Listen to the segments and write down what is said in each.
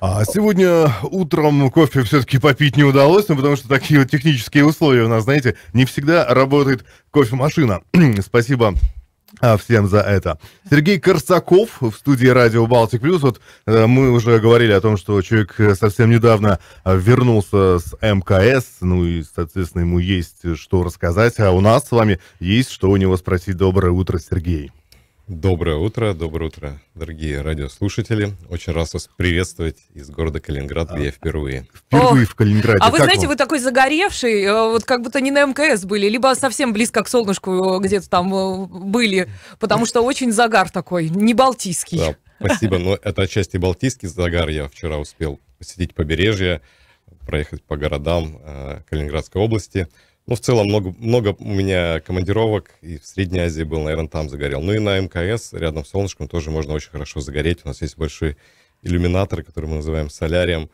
А сегодня утром кофе все-таки попить не удалось, ну, потому что такие вот технические условия у нас, знаете, не всегда работает кофемашина. Спасибо а, всем за это. Сергей Корсаков в студии радио Балтик Плюс. Вот э, мы уже говорили о том, что человек э, совсем недавно э, вернулся с МКС, ну и, соответственно, ему есть что рассказать, а у нас с вами есть что у него спросить. Доброе утро, Сергей. Доброе утро, доброе утро, дорогие радиослушатели. Очень рад вас приветствовать из города Калининград, где я а, впервые. Впервые О, в Калининграде. А вы как знаете, вам? вы такой загоревший, э, вот как будто не на МКС были, либо совсем близко к солнышку э, где-то там э, были, потому что очень загар такой, не балтийский. Да, спасибо, но это отчасти балтийский загар. Я вчера успел посетить побережье, проехать по городам Калининградской области. Ну, в целом, много, много у меня командировок, и в Средней Азии был, наверное, там загорел. Ну и на МКС, рядом с солнышком, тоже можно очень хорошо загореть. У нас есть большой иллюминатор, который мы называем солярием.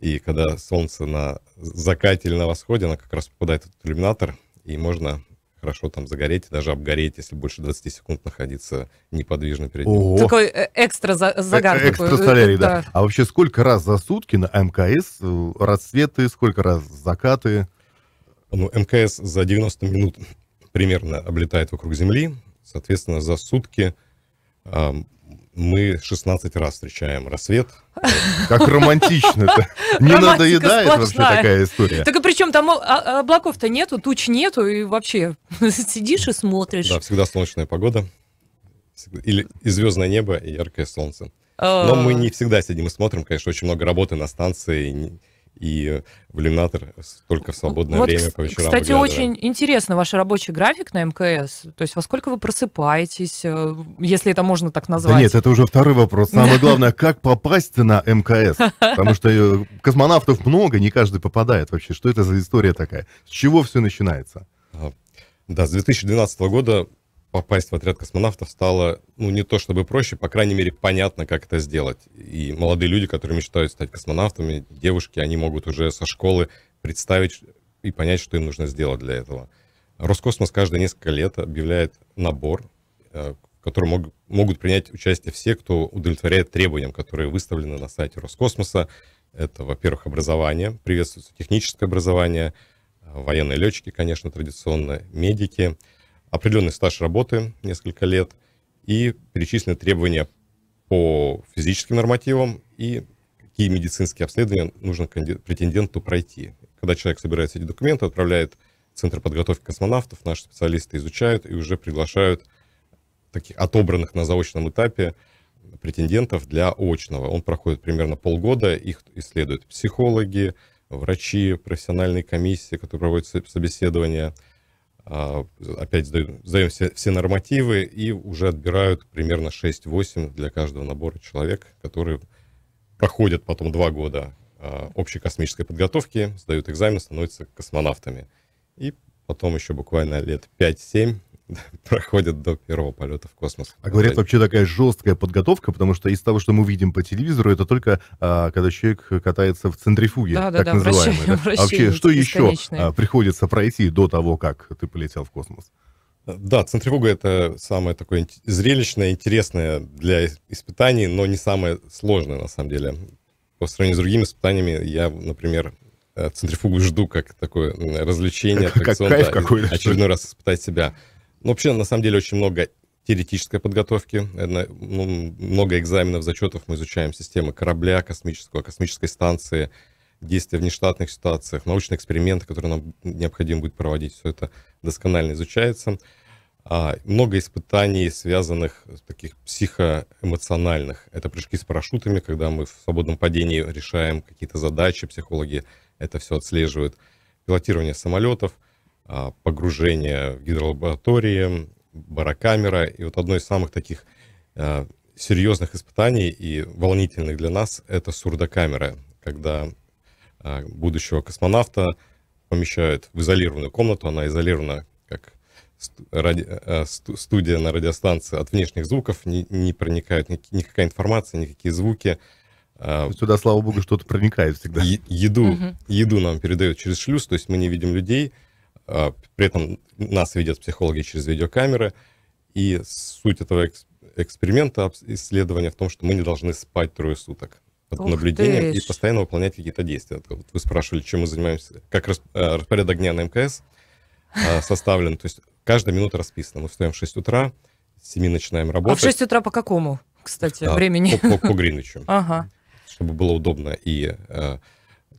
И когда солнце на закате или на восходе, оно как раз попадает в этот иллюминатор, и можно хорошо там загореть, даже обгореть, если больше 20 секунд находиться неподвижно перед ним. Ого. Такой э, экстра за э, загар. Э экстра солярий, да. да. А вообще сколько раз за сутки на МКС э, рассветы, сколько раз закаты? Ну, МКС за 90 минут примерно облетает вокруг Земли. Соответственно, за сутки э, мы 16 раз встречаем рассвет. Как романтично это! Не надоедает вообще такая история. Так и причем там а, облаков-то нету, туч нету, и вообще сидишь и смотришь. Да, всегда солнечная погода. Или и звездное небо, и яркое солнце. Но мы а. не всегда сидим и смотрим, конечно, очень много работы на станции, и в иллюминатор только в свободное вот, время по вечерам. Кстати, очень интересно ваш рабочий график на МКС. То есть во сколько вы просыпаетесь, э, если это можно так назвать? Да нет, это уже второй вопрос. Самое главное, как попасть на МКС? Потому что э, космонавтов много, не каждый попадает вообще. Что это за история такая? С чего все начинается? А, да, с 2012 года попасть в отряд космонавтов стало, ну, не то чтобы проще, по крайней мере, понятно, как это сделать. И молодые люди, которые мечтают стать космонавтами, девушки, они могут уже со школы представить и понять, что им нужно сделать для этого. Роскосмос каждые несколько лет объявляет набор, э, в котором мог, могут принять участие все, кто удовлетворяет требованиям, которые выставлены на сайте Роскосмоса. Это, во-первых, образование, приветствуется техническое образование, э, военные летчики, конечно, традиционно, медики – определенный стаж работы, несколько лет, и перечислены требования по физическим нормативам и какие медицинские обследования нужно претенденту пройти. Когда человек собирает эти документы, отправляет в Центр подготовки космонавтов, наши специалисты изучают и уже приглашают таких отобранных на заочном этапе претендентов для очного. Он проходит примерно полгода, их исследуют психологи, врачи, профессиональные комиссии, которые проводят собеседования, а, опять сдаем, сдаем все, все нормативы и уже отбирают примерно 6-8 для каждого набора человек, которые проходят потом два года а, общей космической подготовки, сдают экзамен, становятся космонавтами. И потом еще буквально лет 5-7 проходят до первого полета в космос. А говорят, вообще такая жесткая подготовка, потому что из того, что мы видим по телевизору, это только а, когда человек катается в центрифуге, да, так да, называемый. Вращение, да? Вращение, а вообще, что еще а, приходится пройти до того, как ты полетел в космос? Да, центрифуга это самое такое зрелищное, интересное для испытаний, но не самое сложное на самом деле. По сравнению с другими испытаниями, я, например, э, центрифугу жду как такое развлечение. Как, как кайф да, какой-то. Очередной раз испытать себя. Ну, вообще, на самом деле, очень много теоретической подготовки, э, ну, много экзаменов, зачетов. Мы изучаем системы корабля космического, космической станции, действия в нештатных ситуациях, научные эксперименты, которые нам необходимо будет проводить. Все это досконально изучается. А, много испытаний, связанных с таких психоэмоциональных. Это прыжки с парашютами, когда мы в свободном падении решаем какие-то задачи, психологи это все отслеживают. Пилотирование самолетов – а, погружение в гидролаборатории, барокамера. И вот одно из самых таких а, серьезных испытаний и волнительных для нас это сурдокамера, когда а, будущего космонавта помещают в изолированную комнату, она изолирована как студия на радиостанции от внешних звуков, не, не проникает никакая информация, никакие звуки. Сюда, слава богу, что-то проникает всегда. Е еду, угу. еду нам передают через шлюз, то есть мы не видим людей, а, при этом нас видят психологи через видеокамеры. И суть этого эксперимента, исследования в том, что мы не должны спать трое суток под Ух наблюдением ты. и постоянно выполнять какие-то действия. Вот вы спрашивали, чем мы занимаемся, как э, распорядок дня на МКС а, составлен. То есть каждая минута расписана. Мы встаем в 6 утра, с 7 начинаем работать. А в 6 утра по какому, кстати, а, времени? По, по, Гринвичу. Ага. Чтобы было удобно и э,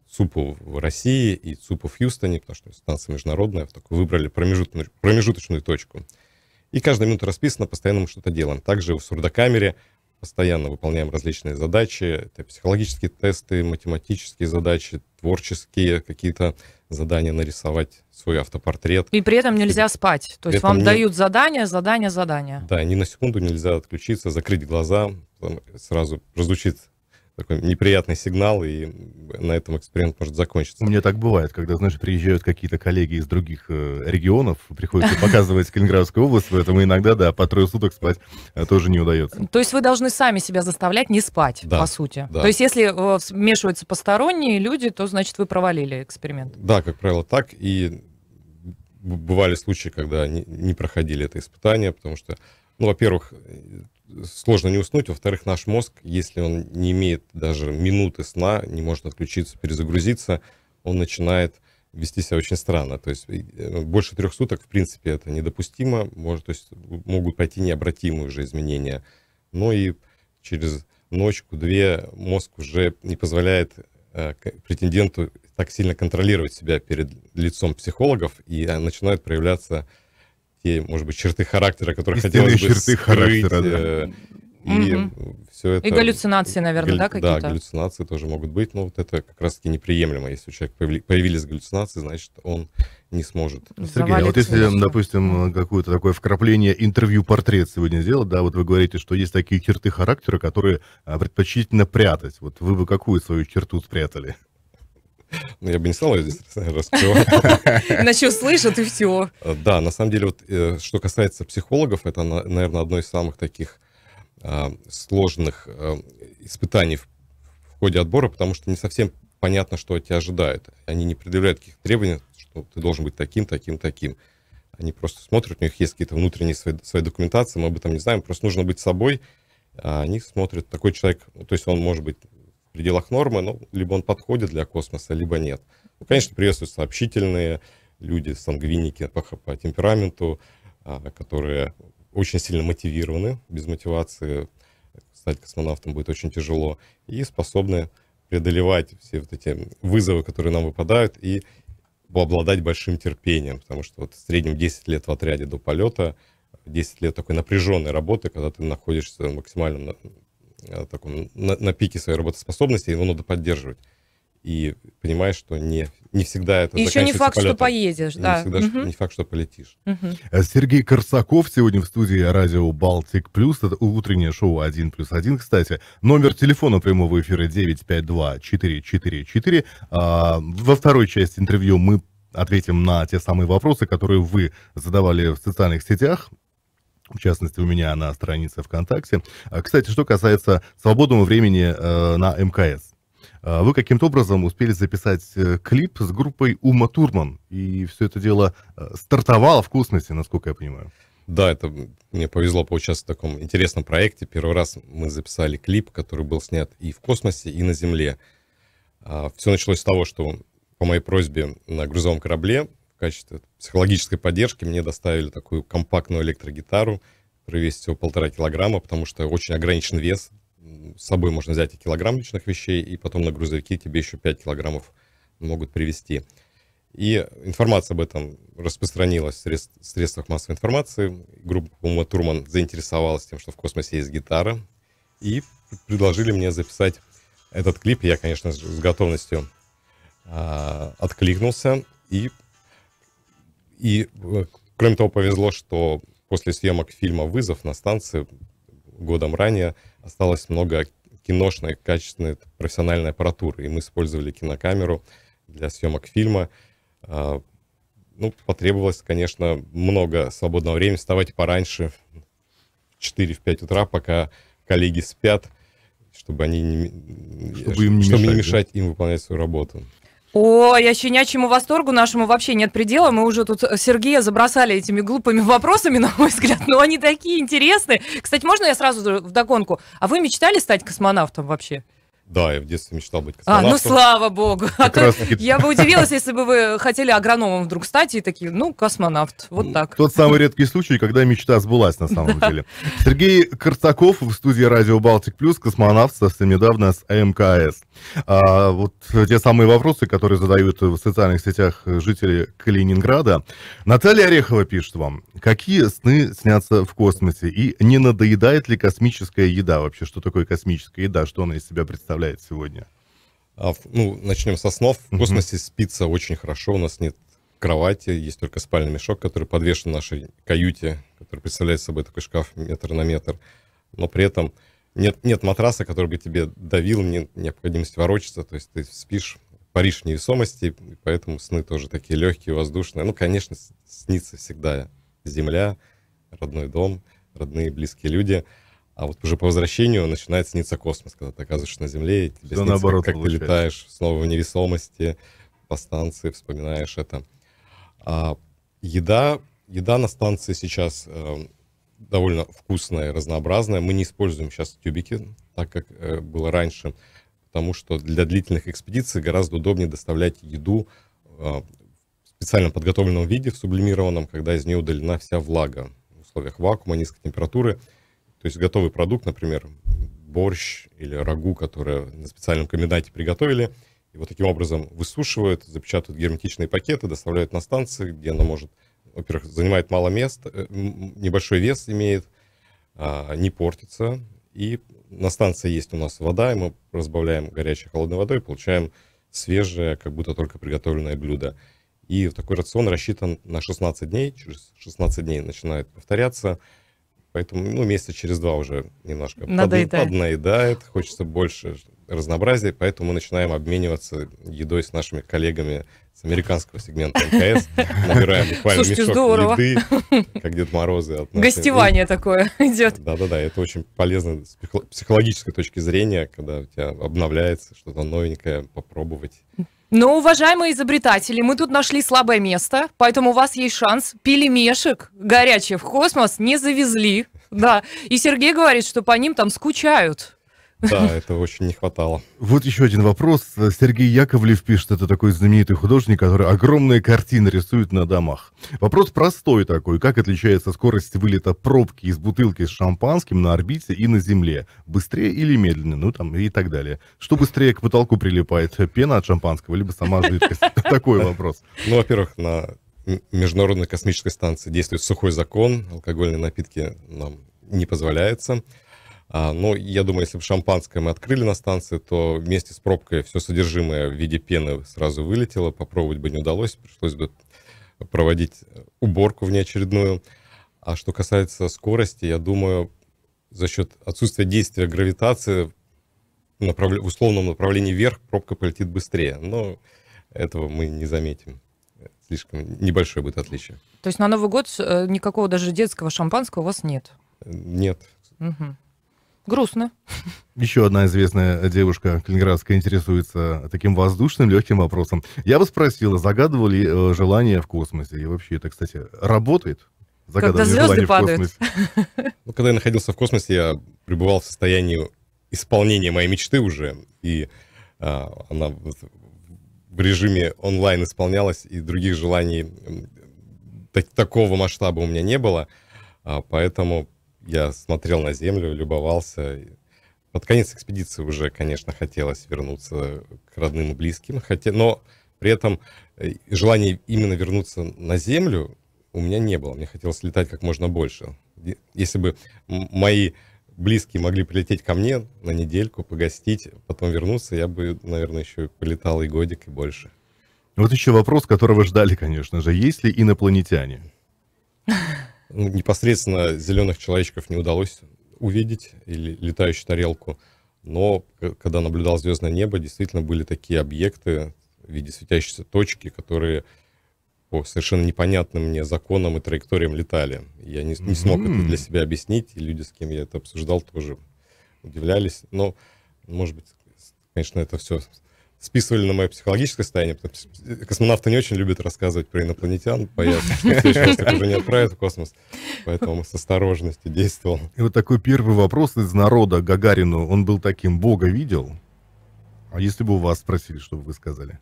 ЦУПу в России и ЦУПу в Хьюстоне, потому что станция международная, только выбрали промежуточную, промежуточную точку. И каждая минута расписана, постоянно мы что-то делаем. Также в сурдокамере постоянно выполняем различные задачи. Это психологические тесты, математические задачи, творческие какие-то задания нарисовать свой автопортрет. И при этом нельзя и... спать. То есть вам не... дают задания, задания, задания. Да, ни на секунду нельзя отключиться, закрыть глаза, сразу прозвучит такой неприятный сигнал, и на этом эксперимент может закончиться. У меня так бывает, когда, знаешь, приезжают какие-то коллеги из других э, регионов, приходится показывать Калининградскую область, поэтому иногда, да, по трое суток спать э, тоже не удается. То есть вы должны сами себя заставлять не спать, да, по сути. Да. То есть если э, вмешиваются посторонние люди, то, значит, вы провалили эксперимент. Да, как правило, так. И бывали случаи, когда не, не проходили это испытание, потому что, ну, во-первых, сложно не уснуть. Во-вторых, наш мозг, если он не имеет даже минуты сна, не может отключиться, перезагрузиться, он начинает вести себя очень странно. То есть ну, больше трех суток, в принципе, это недопустимо. Может, то есть могут пойти необратимые уже изменения. Но и через ночку-две мозг уже не позволяет э, претенденту так сильно контролировать себя перед лицом психологов, и э, начинают проявляться такие, может быть, черты характера, которые Истинные хотелось бы черты скрыть, характера, да. Э, и угу. все это... И галлюцинации, наверное, галлю... да, какие-то? Да, галлюцинации тоже могут быть, но вот это как раз-таки неприемлемо. Если у человека появились галлюцинации, значит, он не сможет. Ну, Сергей, а вот если, конечно. допустим, какое-то такое вкрапление, интервью-портрет сегодня сделать, да, вот вы говорите, что есть такие черты характера, которые а, предпочтительно прятать. Вот вы бы какую свою черту спрятали? Ну, я бы не стал ее здесь раскрывать. Начал слышат, и все. А, да, на самом деле, вот э, что касается психологов, это, наверное, одно из самых таких а, сложных э, испытаний в ходе отбора, потому что не совсем понятно, что от тебя ожидают. Они не предъявляют каких требований, что ты должен быть таким, таким, таким. Они просто смотрят, у них есть какие-то внутренние свои, свои документации, мы об этом не знаем, просто нужно быть собой. А они смотрят, такой человек, ну, то есть он может быть пределах нормы, ну, либо он подходит для космоса, либо нет. Ну, конечно, приветствуются общительные люди, сангвиники по, по темпераменту, а, которые очень сильно мотивированы. Без мотивации стать космонавтом будет очень тяжело. И способны преодолевать все вот эти вызовы, которые нам выпадают, и обладать большим терпением, потому что вот в среднем 10 лет в отряде до полета, 10 лет такой напряженной работы, когда ты находишься в максимальном Э, таком, на, на пике своей работоспособности, его надо поддерживать. И понимаешь, что не, не всегда это И Еще не факт, полетом. что поедешь, не да. Всегда, угу. не факт, что полетишь. Угу. Сергей Корсаков сегодня в студии радио «Балтик Плюс». Это утреннее шоу один плюс один. кстати. Номер телефона прямого эфира 952-444. А, во второй части интервью мы ответим на те самые вопросы, которые вы задавали в социальных сетях в частности, у меня на странице ВКонтакте. А, кстати, что касается свободного времени э, на МКС. А, вы каким-то образом успели записать э, клип с группой Ума Турман, и все это дело э, стартовало в вкусности, насколько я понимаю. Да, это мне повезло поучаствовать в таком интересном проекте. Первый раз мы записали клип, который был снят и в космосе, и на Земле. А, все началось с того, что по моей просьбе на грузовом корабле качестве психологической поддержки мне доставили такую компактную электрогитару, которая весит всего полтора килограмма, потому что очень ограничен вес. С собой можно взять и килограмм личных вещей, и потом на грузовике тебе еще 5 килограммов могут привезти. И информация об этом распространилась в средств, средствах массовой информации. Группа Ума Турман заинтересовалась тем, что в космосе есть гитара, и предложили мне записать этот клип. Я, конечно, с готовностью э, откликнулся и и, э, кроме того, повезло, что после съемок фильма «Вызов» на станции годом ранее осталось много киношной, качественной, профессиональной аппаратуры. И мы использовали кинокамеру для съемок фильма. А, ну, потребовалось, конечно, много свободного времени. Вставать пораньше, в 4-5 утра, пока коллеги спят, чтобы, они не, чтобы, им не, чтобы мешать, не мешать да? им выполнять свою работу. О, я щенячьему восторгу нашему вообще нет предела. Мы уже тут э, Сергея забросали этими глупыми вопросами, на мой взгляд, но они такие интересные. Кстати, можно я сразу в вдогонку? А вы мечтали стать космонавтом вообще? Да, я в детстве мечтал быть космонавтом. А, ну слава богу. А то я бы удивилась, если бы вы хотели агрономом вдруг стать и такие, ну, космонавт, вот так. Тот самый редкий случай, когда мечта сбылась на самом деле. Сергей Корсаков в студии Радио Балтик Плюс, космонавт совсем недавно с МКС. А, вот те самые вопросы, которые задают в социальных сетях жители Калининграда. Наталья Орехова пишет вам, какие сны снятся в космосе и не надоедает ли космическая еда вообще? Что такое космическая еда, что она из себя представляет? представляет сегодня? А, ну, начнем со снов. В космосе mm-hmm. спится очень хорошо, у нас нет кровати, есть только спальный мешок, который подвешен в нашей каюте, который представляет собой такой шкаф метр на метр. Но при этом нет, нет матраса, который бы тебе давил, нет необходимости ворочаться, то есть ты спишь, паришь невесомости, поэтому сны тоже такие легкие, воздушные. Ну, конечно, снится всегда земля, родной дом, родные близкие люди – а вот уже по возвращению начинает сниться космос, когда ты оказываешься на Земле, и тебе снится, наоборот, как, как ты летаешь снова в невесомости по станции, вспоминаешь это. А, еда, еда на станции сейчас э, довольно вкусная, разнообразная. Мы не используем сейчас тюбики, так как э, было раньше, потому что для длительных экспедиций гораздо удобнее доставлять еду э, в специально подготовленном виде, в сублимированном, когда из нее удалена вся влага. В условиях вакуума, низкой температуры – то есть готовый продукт, например, борщ или рагу, которое на специальном комбинате приготовили, и вот таким образом высушивают, запечатывают герметичные пакеты, доставляют на станции, где она может, во-первых, занимает мало места, э, небольшой вес имеет, а, не портится. И на станции есть у нас вода, и мы разбавляем горячей холодной водой, получаем свежее, как будто только приготовленное блюдо. И такой рацион рассчитан на 16 дней, через 16 дней начинает повторяться – Поэтому, ну, месяца через два уже немножко Надоедает. Под, поднаедает, хочется больше разнообразия, поэтому мы начинаем обмениваться едой с нашими коллегами с американского сегмента МКС. Набираем буквально Слушайте, мешок здорово. еды, как Дед Морозы. От Гостевание и... такое идет. Да-да-да, это очень полезно с психологической точки зрения, когда у тебя обновляется что-то новенькое, попробовать. Но, уважаемые изобретатели, мы тут нашли слабое место, поэтому у вас есть шанс. Пельмешек горячий в космос не завезли. Да, и Сергей говорит, что по ним там скучают. Да, это очень не хватало. Вот еще один вопрос. Сергей Яковлев пишет, это такой знаменитый художник, который огромные картины рисует на домах. Вопрос простой такой. Как отличается скорость вылета пробки из бутылки с шампанским на орбите и на Земле? Быстрее или медленнее? Ну, там, и так далее. Что быстрее к потолку прилипает? Пена от шампанского, либо сама жидкость? Такой вопрос. Ну, во-первых, на Международной космической станции действует сухой закон. Алкогольные напитки нам не позволяются. А, но я думаю, если бы шампанское мы открыли на станции, то вместе с пробкой все содержимое в виде пены сразу вылетело, попробовать бы не удалось, пришлось бы проводить э, уборку внеочередную. А что касается скорости, я думаю, за счет отсутствия действия гравитации направ... в условном направлении вверх пробка полетит быстрее. Но этого мы не заметим. Слишком небольшое будет отличие. То есть на Новый год э, никакого даже детского шампанского у вас нет? Э, нет. Угу. Грустно. Еще одна известная девушка калининградская интересуется таким воздушным, легким вопросом. Я бы спросила, загадывали ли э, желание в космосе? И вообще это, кстати, работает? Когда звезды падают. Ну, когда я находился в космосе, я пребывал в состоянии исполнения моей мечты уже. И э, она в режиме онлайн исполнялась, и других желаний так, такого масштаба у меня не было. А, поэтому я смотрел на землю, любовался. Под конец экспедиции уже, конечно, хотелось вернуться к родным и близким, хотя, но при этом э, желания именно вернуться на землю у меня не было. Мне хотелось летать как можно больше. Если бы мои близкие могли прилететь ко мне на недельку, погостить, потом вернуться, я бы, наверное, еще полетал и годик, и больше. Вот еще вопрос, которого ждали, конечно же. Есть ли инопланетяне? непосредственно зеленых человечков не удалось увидеть или летающую тарелку, но когда наблюдал звездное небо, действительно были такие объекты в виде светящейся точки, которые по совершенно непонятным мне законам и траекториям летали. Я не, не mm-hmm. смог это для себя объяснить, и люди, с кем я это обсуждал, тоже удивлялись. Но, может быть, конечно, это все списывали на мое психологическое состояние, э, космонавты не очень любят рассказывать про инопланетян, боятся, что их уже не отправят в космос, поэтому с осторожностью действовал. И вот такой первый вопрос из народа Гагарину, он был таким, Бога видел? А если бы у вас спросили, что бы вы сказали?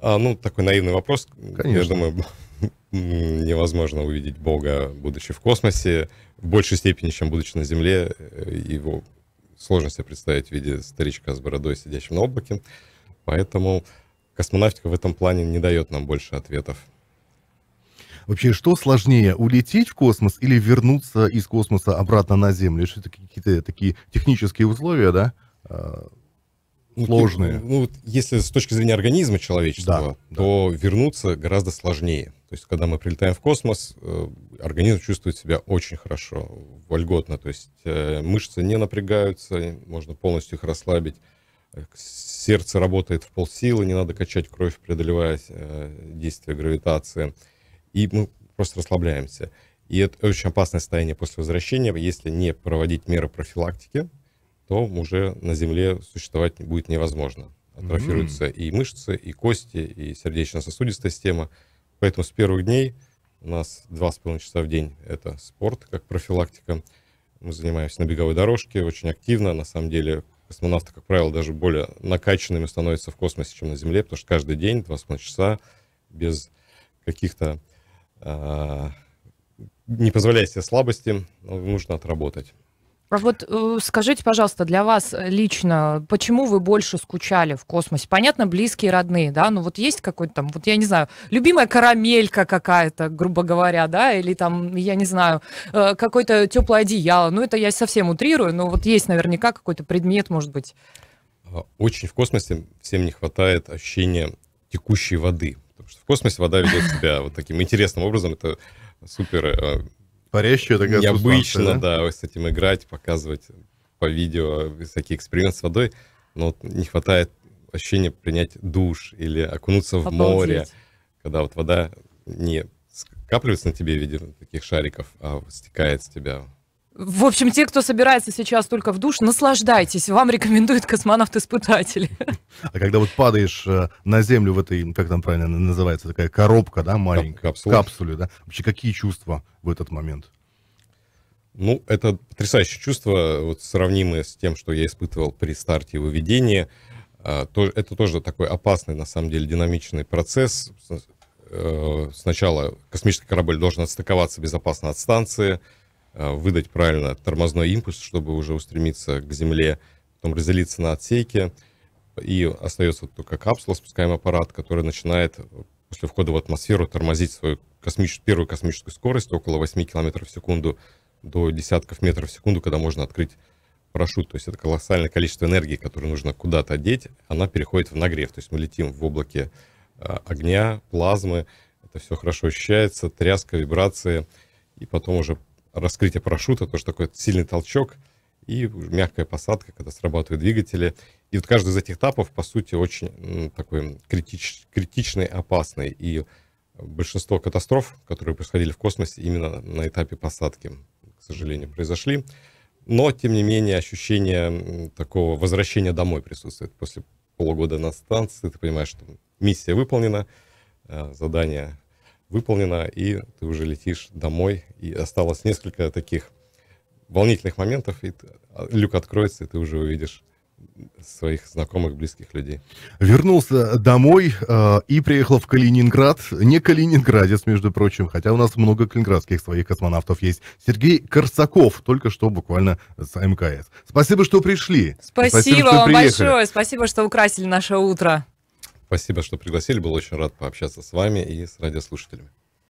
А, ну, такой наивный вопрос. Конечно. Я думаю, невозможно увидеть Бога, будучи в космосе, в большей степени, чем будучи на Земле. Э, его сложно себе представить в виде старичка с бородой, сидящим на облаке. Поэтому космонавтика в этом плане не дает нам больше ответов. Вообще, что сложнее, улететь в космос или вернуться из космоса обратно на Землю? Что это какие-то такие технические условия, да? А, ну, сложные. Ну, ну, если с точки зрения организма человечества, да, то да. вернуться гораздо сложнее. То есть, когда мы прилетаем в космос, э, организм чувствует себя очень хорошо, вольготно. То есть, э, мышцы не напрягаются, можно полностью их расслабить. Э, сердце работает в полсилы, не надо качать кровь, преодолевая действие гравитации. И мы просто расслабляемся. И это очень опасное состояние после возвращения. Если не проводить меры профилактики, то уже на Земле существовать будет невозможно. Атрофируются mm-hmm. и мышцы, и кости, и сердечно-сосудистая система – Поэтому с первых дней у нас 2,5 часа в день — это спорт, как профилактика. Мы занимаемся на беговой дорожке очень активно. На самом деле космонавты, как правило, даже более накачанными становятся в космосе, чем на Земле, потому что каждый день 2,5 часа без каких-то... Э, не позволяя себе слабости, ну, нужно отработать. А вот э, скажите, пожалуйста, для вас э, лично, почему вы больше скучали в космосе? Понятно, близкие, родные, да? Но вот есть какой-то там, вот я не знаю, любимая карамелька какая-то, грубо говоря, да? Или там, я не знаю, э, какое-то теплое одеяло. Ну это я совсем утрирую, но вот есть наверняка какой-то предмет, может быть. А, очень в космосе всем не хватает ощущения текущей воды. Потому что в космосе вода ведет себя вот таким интересным образом. Это супер э, Парящая такая Необычно, да? да, с этим играть, показывать по видео всякие эксперименты с водой, но вот не хватает ощущения принять душ или окунуться в море, когда вот вода не скапливается на тебе в виде таких шариков, а стекает с тебя в общем, те, кто собирается сейчас только в душ, наслаждайтесь. Вам рекомендует космонавт испытатели А когда вот падаешь э, на землю в этой, как там правильно называется, такая коробка, да, маленькая, Капсула. капсуле, да, вообще какие чувства в этот момент? Ну, это потрясающее чувство, вот сравнимое с тем, что я испытывал при старте выведения. А, это тоже такой опасный, на самом деле, динамичный процесс. Э, сначала космический корабль должен отстыковаться безопасно от станции, Э, выдать правильно тормозной импульс, чтобы уже устремиться к земле, потом разделиться на отсеки, и остается только капсула, спускаемый аппарат, который начинает э, после входа в атмосферу тормозить свою космич... первую космическую скорость около 8 км в секунду до десятков метров в секунду, когда можно открыть парашют. То есть это колоссальное количество энергии, которое нужно куда-то деть, она переходит в нагрев. То есть мы летим в облаке э, огня, плазмы, это все хорошо ощущается, тряска, вибрации, и потом уже раскрытие парашюта, тоже такой сильный толчок и мягкая посадка, когда срабатывают двигатели. И вот каждый из этих этапов, по сути, очень такой критич, критичный, опасный. И большинство катастроф, которые происходили в космосе, именно на этапе посадки, к сожалению, произошли. Но, тем не менее, ощущение такого возвращения домой присутствует. После полугода на станции ты понимаешь, что миссия выполнена, а, задание выполнена, и ты уже летишь домой. И осталось несколько таких волнительных моментов, и а, люк откроется, и ты уже увидишь своих знакомых, близких людей. Вернулся домой э, и приехал в Калининград. Не калининградец, между прочим, хотя у нас много калининградских своих космонавтов есть. Сергей Корсаков, только что буквально с МКС. Спасибо, что пришли. Спасибо, спасибо вам приехали. большое. Спасибо, что украсили наше утро. Спасибо, что пригласили. Был очень рад пообщаться с вами и с радиослушателями.